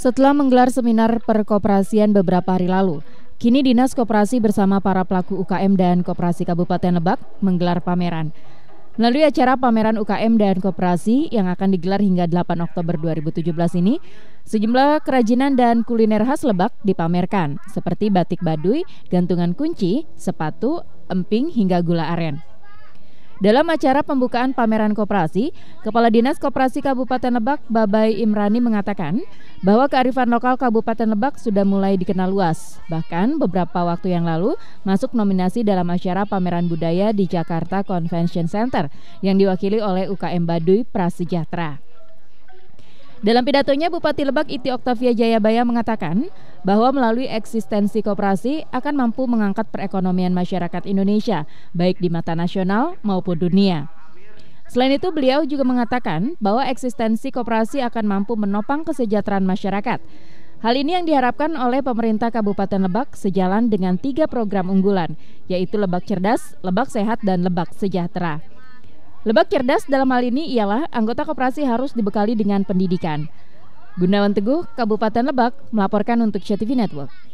Setelah menggelar seminar perkoperasian beberapa hari lalu, kini Dinas Koperasi bersama para pelaku UKM dan Koperasi Kabupaten Lebak menggelar pameran. Melalui acara pameran UKM dan koperasi yang akan digelar hingga 8 Oktober 2017 ini, sejumlah kerajinan dan kuliner khas Lebak dipamerkan, seperti batik baduy, gantungan kunci, sepatu, emping hingga gula aren. Dalam acara pembukaan pameran koperasi, Kepala Dinas Koperasi Kabupaten Lebak Babai Imrani mengatakan bahwa kearifan lokal Kabupaten Lebak sudah mulai dikenal luas. Bahkan beberapa waktu yang lalu masuk nominasi dalam acara pameran budaya di Jakarta Convention Center yang diwakili oleh UKM Baduy Prasejahtera. Dalam pidatonya, Bupati Lebak Iti Oktavia Jayabaya mengatakan bahwa melalui eksistensi koperasi akan mampu mengangkat perekonomian masyarakat Indonesia, baik di mata nasional maupun dunia. Selain itu, beliau juga mengatakan bahwa eksistensi koperasi akan mampu menopang kesejahteraan masyarakat. Hal ini yang diharapkan oleh pemerintah Kabupaten Lebak sejalan dengan tiga program unggulan, yaitu Lebak Cerdas, Lebak Sehat, dan Lebak Sejahtera. Lebak cerdas dalam hal ini ialah anggota koperasi harus dibekali dengan pendidikan. Gunawan Teguh, Kabupaten Lebak, melaporkan untuk CTV Network.